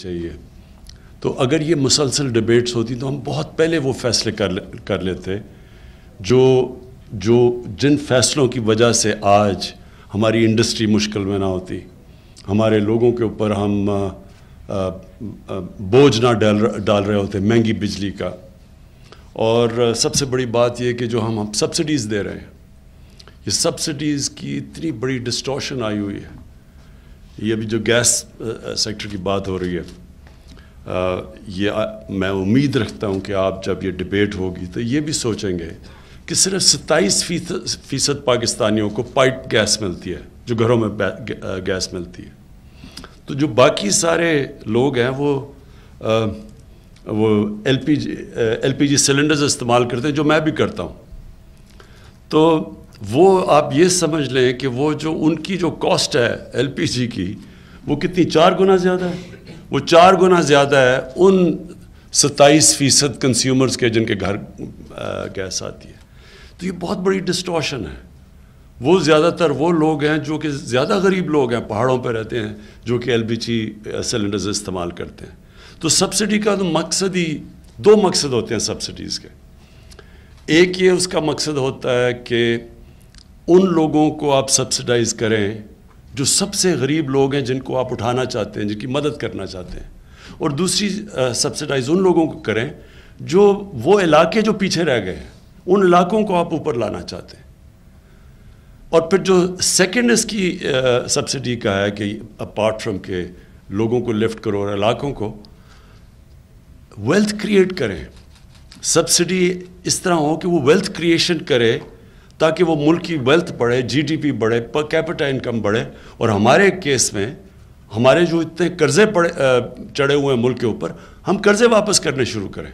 चाहिए तो अगर ये मुसलसल डिबेट्स होती तो हम बहुत पहले वो फैसले कर ले, कर लेते जो जो जिन फैसलों की वजह से आज हमारी इंडस्ट्री मुश्किल में ना होती हमारे लोगों के ऊपर हम आ, आ, आ, बोझ ना डाल डाल रहे होते महंगी बिजली का और सबसे बड़ी बात यह कि जो हम, हम सब्सिडीज़ दे रहे हैं ये सब्सिडीज़ की इतनी बड़ी डिस्टॉशन आई हुई है ये अभी जो गैस सेक्टर की बात हो रही है आ, ये आ, मैं उम्मीद रखता हूँ कि आप जब ये डिबेट होगी तो ये भी सोचेंगे कि सिर्फ सत्ताईस फीसद पाकिस्तानियों को पाइप गैस मिलती है जो घरों में गैस मिलती है तो जो बाकी सारे लोग हैं वो आ, वो एल पी जी सिलेंडर्स इस्तेमाल करते हैं जो मैं भी करता हूँ तो वो आप ये समझ लें कि वो जो उनकी जो कॉस्ट है एलपीजी की वो कितनी चार गुना ज़्यादा है वो चार गुना ज़्यादा है उन सत्ताईस फ़ीसद कंज्यूमर्स के जिनके घर गैस आती है तो ये बहुत बड़ी डिस्टॉशन है वो ज़्यादातर वो लोग हैं जो कि ज़्यादा गरीब लोग हैं पहाड़ों पर रहते हैं जो कि एल सिलेंडर्स इस्तेमाल करते हैं तो सब्सिडी का तो मकसद ही दो मकसद होते हैं सब्सिडीज़ के एक ये उसका मकसद होता है कि उन लोगों को आप सब्सिडाइज़ करें जो सबसे गरीब लोग हैं जिनको आप उठाना चाहते हैं जिनकी मदद करना चाहते हैं और दूसरी सब्सिडाइज़ उन लोगों को करें जो वो इलाके जो पीछे रह गए हैं उन इलाकों को आप ऊपर लाना चाहते हैं और फिर जो सेकेंड इसकी सब्सिडी का है कि अपार्ट फ्रॉम के लोगों को लिफ्ट करो और इलाकों को वेल्थ क्रिएट करें सब्सिडी इस तरह हो कि वो वेल्थ क्रिएशन करे ताकि वो मुल्क की वेल्थ बढ़े जीडीपी बढ़े पर कैपिटल इनकम बढ़े और हमारे केस में हमारे जो इतने कर्जे पड़े चढ़े हुए हैं मुल्क के ऊपर हम कर्जे वापस करने शुरू करें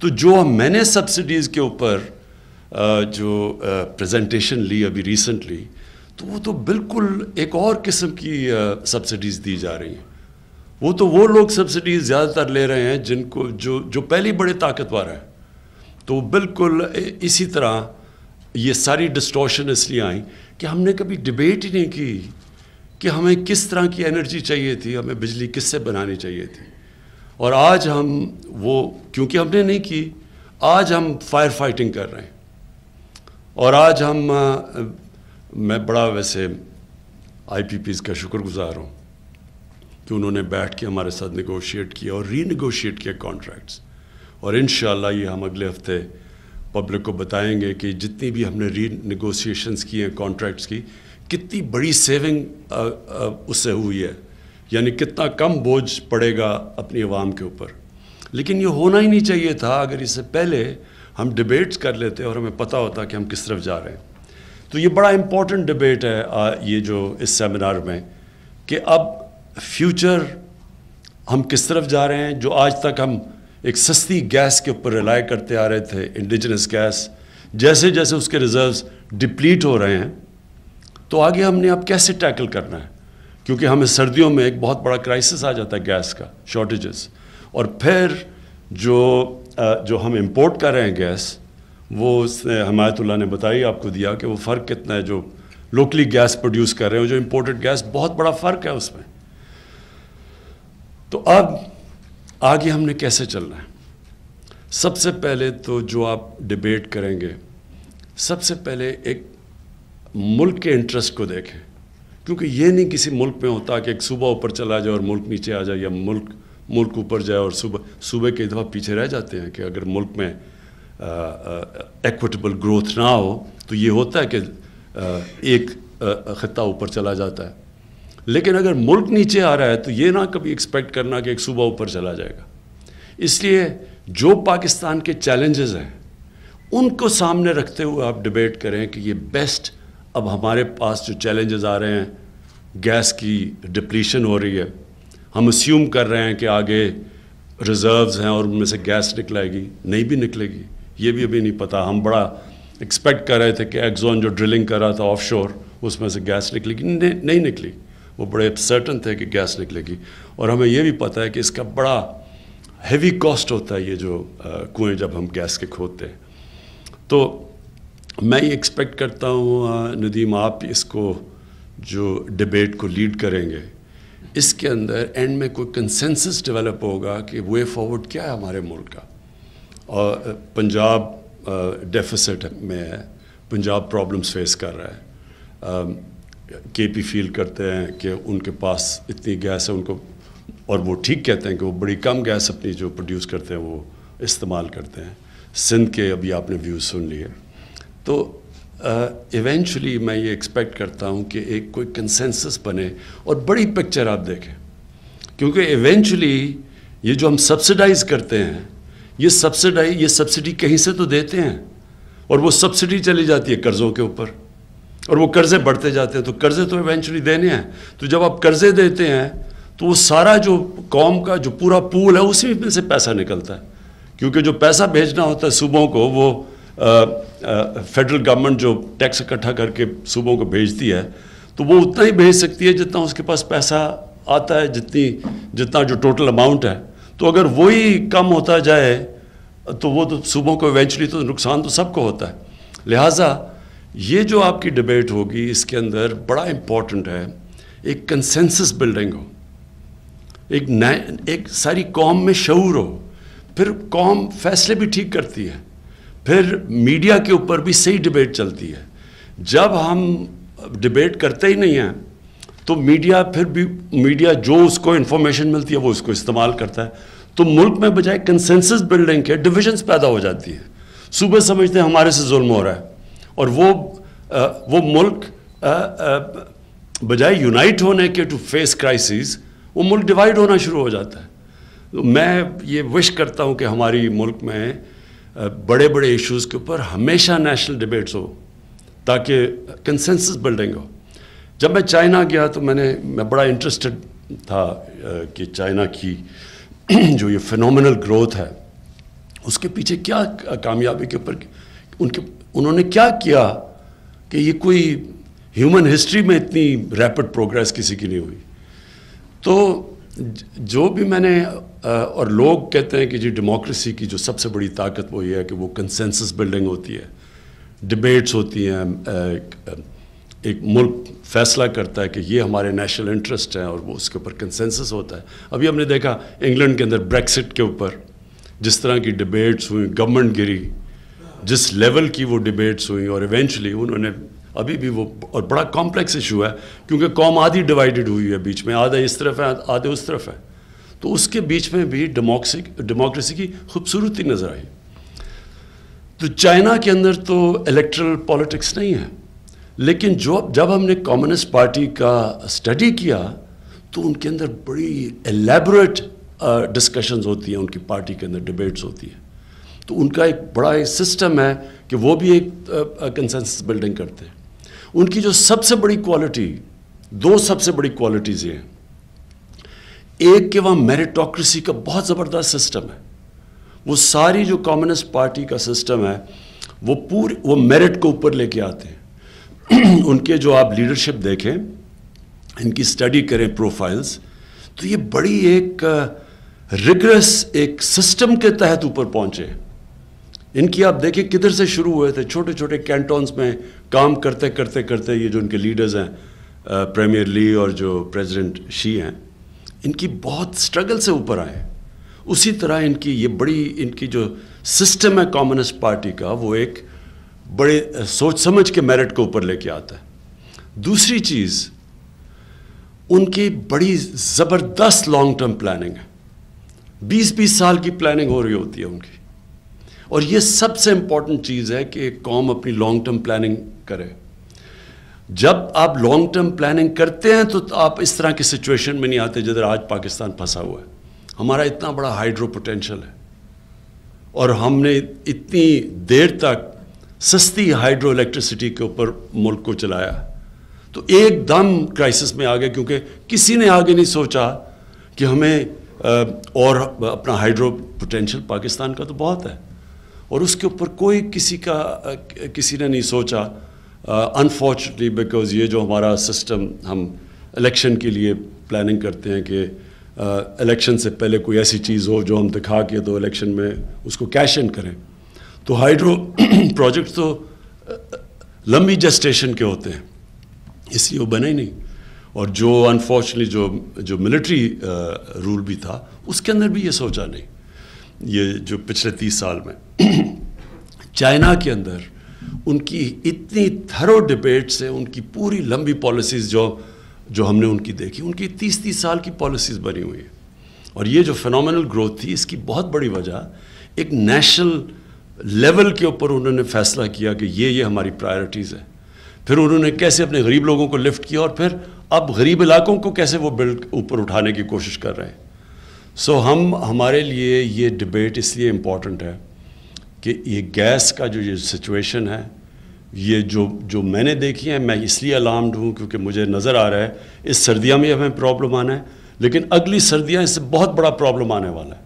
तो जो हम मैंने सब्सिडीज़ के ऊपर जो प्रेजेंटेशन ली अभी रिसेंटली तो वो तो बिल्कुल एक और किस्म की सब्सिडीज़ दी जा रही हैं वो तो वो लोग सब्सिडीज ज़्यादातर ले रहे हैं जिनको जो जो पहली बड़े ताकतवर हैं तो बिल्कुल इसी तरह ये सारी डिस्टोशन इसलिए आई कि हमने कभी डिबेट ही नहीं की कि हमें किस तरह की एनर्जी चाहिए थी हमें बिजली किससे बनानी चाहिए थी और आज हम वो क्योंकि हमने नहीं की आज हम फायर फाइटिंग कर रहे हैं और आज हम आ, मैं बड़ा वैसे आईपीपीज का शुक्रगुजार हूँ कि उन्होंने बैठ के हमारे साथ निगोशिएट किया और रीनिगोशिएट किया कॉन्ट्रैक्ट्स और इन ये हम अगले हफ्ते पब्लिक को बताएंगे कि जितनी भी हमने री निगोसिएशंस की हैं कॉन्ट्रैक्ट्स की कितनी बड़ी सेविंग उससे हुई है यानी कितना कम बोझ पड़ेगा अपनी आवाम के ऊपर लेकिन ये होना ही नहीं चाहिए था अगर इससे पहले हम डिबेट्स कर लेते और हमें पता होता कि हम किस तरफ जा रहे हैं तो ये बड़ा इम्पोर्टेंट डिबेट है आ, ये जो इस सेमिनार में कि अब फ्यूचर हम किस तरफ जा रहे हैं जो आज तक हम एक सस्ती गैस के ऊपर रिलाई करते आ रहे थे इंडिजनस गैस जैसे जैसे उसके रिजर्व्स डिप्लीट हो रहे हैं तो आगे हमने अब कैसे टैकल करना है क्योंकि हमें सर्दियों में एक बहुत बड़ा क्राइसिस आ जाता है गैस का शॉर्टेजेस और फिर जो जो हम इम्पोर्ट कर रहे हैं गैस वो उसने हमायतुल्ला ने बताई आपको दिया कि वो फ़र्क कितना है जो लोकली गैस प्रोड्यूस कर रहे हैं जो इम्पोर्टेड गैस बहुत बड़ा फ़र्क है उसमें तो अब आगे हमने कैसे चलना है सबसे पहले तो जो आप डिबेट करेंगे सबसे पहले एक मुल्क के इंटरेस्ट को देखें क्योंकि ये नहीं किसी मुल्क में होता कि एक सूबा ऊपर चला जाए और मुल्क नीचे आ जाए या मुल्क मुल्क ऊपर जाए और सुबह सूबे के दफ़ा पीछे रह जाते हैं कि अगर मुल्क में एक्विटेबल ग्रोथ ना हो तो ये होता है कि आ, एक खत्ता ऊपर चला जाता है लेकिन अगर मुल्क नीचे आ रहा है तो ये ना कभी एक्सपेक्ट करना कि एक सुबह ऊपर चला जाएगा इसलिए जो पाकिस्तान के चैलेंजेस हैं उनको सामने रखते हुए आप डिबेट करें कि ये बेस्ट अब हमारे पास जो चैलेंजेस आ रहे हैं गैस की डिप्लीशन हो रही है हम अस्यूम कर रहे हैं कि आगे रिजर्व्स हैं और उनमें से गैस निकलेगी नहीं भी निकलेगी ये भी अभी नहीं पता हम बड़ा एक्सपेक्ट कर रहे थे कि एक्जोन जो ड्रिलिंग कर रहा था ऑफ उसमें से गैस निकलेगी नहीं निकली वो बड़े सर्टन थे कि गैस निकलेगी और हमें ये भी पता है कि इसका बड़ा हैवी कॉस्ट होता है ये जो कुएँ जब हम गैस के खोदते हैं तो मैं ये एक्सपेक्ट करता हूँ नदीम आप इसको जो डिबेट को लीड करेंगे इसके अंदर एंड में कोई कंसेंसस डेवलप होगा कि वे फॉरवर्ड क्या है हमारे मुल्क का और पंजाब डेफिसिट में है पंजाब प्रॉब्लम्स फेस कर रहा है केपी फील करते हैं कि उनके पास इतनी गैस है उनको और वो ठीक कहते हैं कि वो बड़ी कम गैस अपनी जो प्रोड्यूस करते हैं वो इस्तेमाल करते हैं सिंध के अभी आपने व्यूज़ सुन लिए तो इवेंचुअली uh, मैं ये एक्सपेक्ट करता हूँ कि एक कोई कंसेंसस बने और बड़ी पिक्चर आप देखें क्योंकि इवेंचुअली ये जो हम सब्सिडाइज करते हैं ये सब्सिडाइज ये सब्सिडी कहीं से तो देते हैं और वो सब्सिडी चली जाती है कर्ज़ों के ऊपर और वो कर्जे बढ़ते जाते हैं तो कर्जे तो इवेंचुअली देने हैं तो जब आप कर्जे देते हैं तो वो सारा जो कॉम का जो पूरा पूल है उसी में से पैसा निकलता है क्योंकि जो पैसा भेजना होता है सूबों को वो फेडरल गवर्नमेंट जो टैक्स इकट्ठा करके सूबों को भेजती है तो वो उतना ही भेज सकती है जितना उसके पास पैसा आता है जितनी जितना जो टोटल अमाउंट है तो अगर वही कम होता जाए तो वो तो सूबों को इवेंचुअली तो नुकसान तो सबको होता है लिहाजा ये जो आपकी डिबेट होगी इसके अंदर बड़ा इम्पॉर्टेंट है एक कंसेंसस बिल्डिंग हो एक नए एक सारी कॉम में शूर हो फिर कॉम फैसले भी ठीक करती है फिर मीडिया के ऊपर भी सही डिबेट चलती है जब हम डिबेट करते ही नहीं हैं तो मीडिया फिर भी मीडिया जो उसको इन्फॉर्मेशन मिलती है वो उसको इस्तेमाल करता है तो मुल्क में बजाय कंसेंसस बिल्डिंग के डिविजन्स पैदा हो जाती है सुबह समझते हैं हमारे से जुल्म हो रहा है और वो आ, वो मुल्क बजाय यूनाइट होने के टू फेस क्राइसिस वो मुल्क डिवाइड होना शुरू हो जाता है तो मैं ये विश करता हूँ कि हमारी मुल्क में बड़े बड़े इश्यूज़ के ऊपर हमेशा नेशनल डिबेट्स हो ताकि कंसेंसस बिल्डिंग हो जब मैं चाइना गया तो मैंने मैं बड़ा इंटरेस्टेड था कि चाइना की जो ये फिनोमिनल ग्रोथ है उसके पीछे क्या कामयाबी के ऊपर उनके उन्होंने क्या किया कि ये कोई ह्यूमन हिस्ट्री में इतनी रैपिड प्रोग्रेस किसी की नहीं हुई तो जो भी मैंने और लोग कहते हैं कि जी डेमोक्रेसी की जो सबसे बड़ी ताकत वो ये है कि वो कंसेंसस बिल्डिंग होती है डिबेट्स होती हैं एक, एक मुल्क फैसला करता है कि ये हमारे नेशनल इंटरेस्ट हैं और वो उसके ऊपर कंसेंसस होता है अभी हमने देखा इंग्लैंड के अंदर ब्रेक्सिट के ऊपर जिस तरह की डिबेट्स हुई गवर्नमेंट गिरी जिस लेवल की वो डिबेट्स हुई और इवेंचुअली उन्होंने अभी भी वो और बड़ा कॉम्प्लेक्स इशू है क्योंकि कौम आधी डिवाइडेड हुई है बीच में आधा इस तरफ है आधे उस तरफ है तो उसके बीच में भी डेमोक्रेसी डेमोक्रेसी की खूबसूरती नज़र आई तो चाइना के अंदर तो इलेक्ट्रल पॉलिटिक्स नहीं है लेकिन जो जब हमने कम्युनिस्ट पार्टी का स्टडी किया तो उनके अंदर बड़ी एलेबोरेट डिस्कशंस uh, होती हैं उनकी पार्टी के अंदर डिबेट्स होती है तो उनका एक बड़ा एक सिस्टम है कि वो भी एक कंसेंसस बिल्डिंग करते हैं उनकी जो सबसे बड़ी क्वालिटी दो सबसे बड़ी क्वालिटीज़ ये हैं एक के वहाँ मेरिटोक्रेसी का बहुत ज़बरदस्त सिस्टम है वो सारी जो कम्युनिस्ट पार्टी का सिस्टम है वो पूरे वो मेरिट को ऊपर लेके आते हैं उनके जो आप लीडरशिप देखें इनकी स्टडी करें प्रोफाइल्स तो ये बड़ी एक रिग्रेस एक सिस्टम के तहत ऊपर पहुंचे इनकी आप देखिए किधर से शुरू हुए थे छोटे छोटे कैंटोन्स में काम करते करते करते ये जो इनके लीडर्स हैं प्रीमियर ली और जो प्रेसिडेंट शी हैं इनकी बहुत स्ट्रगल से ऊपर आए उसी तरह इनकी ये बड़ी इनकी जो सिस्टम है कॉम्युनिस्ट पार्टी का वो एक बड़े सोच समझ के मेरिट को ऊपर लेके आता है दूसरी चीज़ उनकी बड़ी ज़बरदस्त लॉन्ग टर्म प्लानिंग है बीस बीस साल की प्लानिंग हो रही होती है उनकी और ये सबसे इंपॉर्टेंट चीज़ है कि कौम अपनी लॉन्ग टर्म प्लानिंग करे जब आप लॉन्ग टर्म प्लानिंग करते हैं तो आप इस तरह की सिचुएशन में नहीं आते जिधर आज पाकिस्तान फंसा हुआ है हमारा इतना बड़ा हाइड्रो पोटेंशियल है और हमने इतनी देर तक सस्ती हाइड्रो इलेक्ट्रिसिटी के ऊपर मुल्क को चलाया तो एकदम क्राइसिस में आ गए क्योंकि किसी ने आगे नहीं सोचा कि हमें और अपना हाइड्रो पोटेंशियल पाकिस्तान का तो बहुत है और उसके ऊपर कोई किसी का किसी ने नहीं सोचा अनफॉर्चुनेटली uh, बिकॉज ये जो हमारा सिस्टम हम इलेक्शन के लिए प्लानिंग करते हैं कि इलेक्शन uh, से पहले कोई ऐसी चीज़ हो जो हम दिखा के तो इलेक्शन में उसको कैश इन करें तो हाइड्रो प्रोजेक्ट तो लंबी जस्टेशन के होते हैं इसलिए वो बने ही नहीं और जो अनफॉर्चुनेटली जो जो मिलिट्री रूल भी था उसके अंदर भी ये सोचा नहीं ये जो पिछले तीस साल में चाइना के अंदर उनकी इतनी थरो डिबेट से उनकी पूरी लंबी पॉलिसीज़ जो जो हमने उनकी देखी उनकी तीस तीस साल की पॉलिसीज़ बनी हुई है और ये जो फिनोमिनल ग्रोथ थी इसकी बहुत बड़ी वजह एक नेशनल लेवल के ऊपर उन्होंने फैसला किया कि ये ये हमारी प्रायोरिटीज़ है फिर उन्होंने कैसे अपने गरीब लोगों को लिफ्ट किया और फिर अब गरीब इलाकों को कैसे वो बिल्ड ऊपर उठाने की कोशिश कर रहे हैं सो so, हम हमारे लिए ये डिबेट इसलिए इम्पॉर्टेंट है कि ये गैस का जो ये सिचुएशन है ये जो जो मैंने देखी है मैं इसलिए अलार्म्ड हूँ क्योंकि मुझे नज़र आ रहा है इस सर्दियाँ में हमें प्रॉब्लम आना है लेकिन अगली सर्दियाँ इससे बहुत बड़ा प्रॉब्लम आने वाला है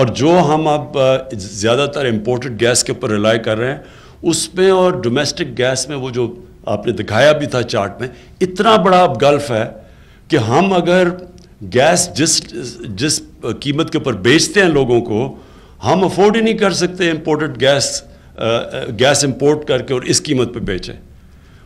और जो हम अब ज़्यादातर इम्पोर्टेड गैस के ऊपर रिलाई कर रहे हैं उसमें और डोमेस्टिक गैस में वो जो आपने दिखाया भी था चार्ट में इतना बड़ा अब गल्फ है कि हम अगर गैस जिस जिस कीमत के ऊपर बेचते हैं लोगों को हम अफोर्ड ही नहीं कर सकते इम्पोर्टेड गैस गैस इंपोर्ट करके और इस कीमत पे बेचें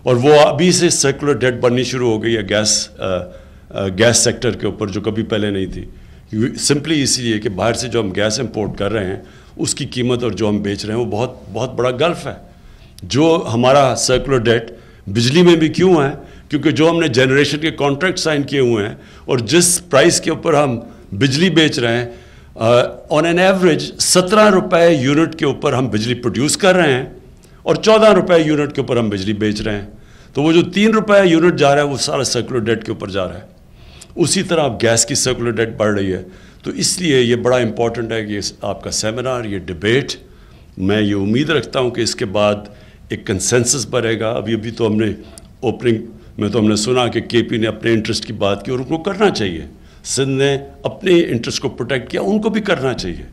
और वो अभी से सर्कुलर डेट बननी शुरू हो गई है gas ah, ah, gas sector के ऊपर जो कभी पहले नहीं थी सिंपली इसीलिए कि बाहर से जो हम गैस इंपोर्ट कर रहे हैं उसकी कीमत और जो हम बेच रहे हैं वो बहुत बहुत बड़ा गल्फ है जो हमारा सर्कुलर डेट बिजली में भी क्यों है क्योंकि जो हमने जनरेशन के कॉन्ट्रैक्ट साइन किए हुए हैं और जिस प्राइस के ऊपर हम बिजली बेच रहे हैं ऑन एन एवरेज सत्रह रुपये यूनिट के ऊपर हम बिजली प्रोड्यूस कर रहे हैं और चौदह रुपये यूनिट के ऊपर हम बिजली बेच रहे हैं तो वो जो तीन रुपये यूनिट जा रहा है वो सारा सर्कुलर डेट के ऊपर जा रहा है उसी तरह आप गैस की सर्कुलर डेट बढ़ रही है तो इसलिए ये बड़ा इम्पॉर्टेंट है कि ये आपका सेमिनार ये डिबेट मैं ये उम्मीद रखता हूँ कि इसके बाद एक कंसेंसस बनेगा अभी अभी तो हमने ओपनिंग में तो हमने सुना कि केपी ने अपने इंटरेस्ट की बात की और उनको करना चाहिए सिंध ने अपने इंटरेस्ट को प्रोटेक्ट किया उनको भी करना चाहिए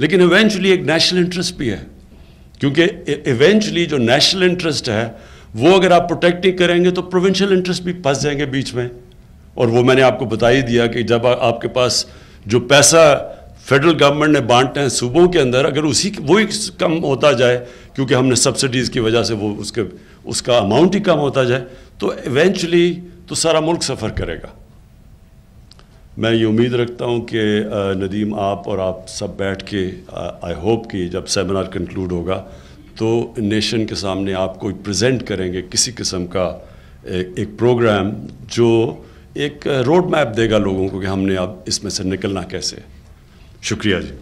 लेकिन इवेंचुअली एक नेशनल इंटरेस्ट भी है क्योंकि इवेंचुअली e- जो नेशनल इंटरेस्ट है वो अगर आप प्रोटेक्ट नहीं करेंगे तो प्रोविंशियल इंटरेस्ट भी फंस जाएंगे बीच में और वो मैंने आपको बता ही दिया कि जब आपके पास जो पैसा फेडरल गवर्नमेंट ने बांटे हैं सूबों के अंदर अगर उसी वही कम होता जाए क्योंकि हमने सब्सिडीज़ की वजह से वो उसके उसका अमाउंट ही कम होता जाए तो एवेंचुअली तो सारा मुल्क सफ़र करेगा मैं ये उम्मीद रखता हूँ कि नदीम आप और आप सब बैठ के आई होप कि जब सेमिनार कंक्लूड होगा तो नेशन के सामने आप कोई प्रेजेंट करेंगे किसी किस्म का एक, एक प्रोग्राम जो एक रोड मैप देगा लोगों को कि हमने अब इसमें से निकलना कैसे है शुक्रिया जी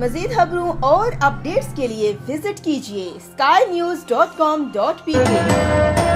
मजीद खबरों और अपडेट्स के लिए विजिट कीजिए Sky News dot com dot P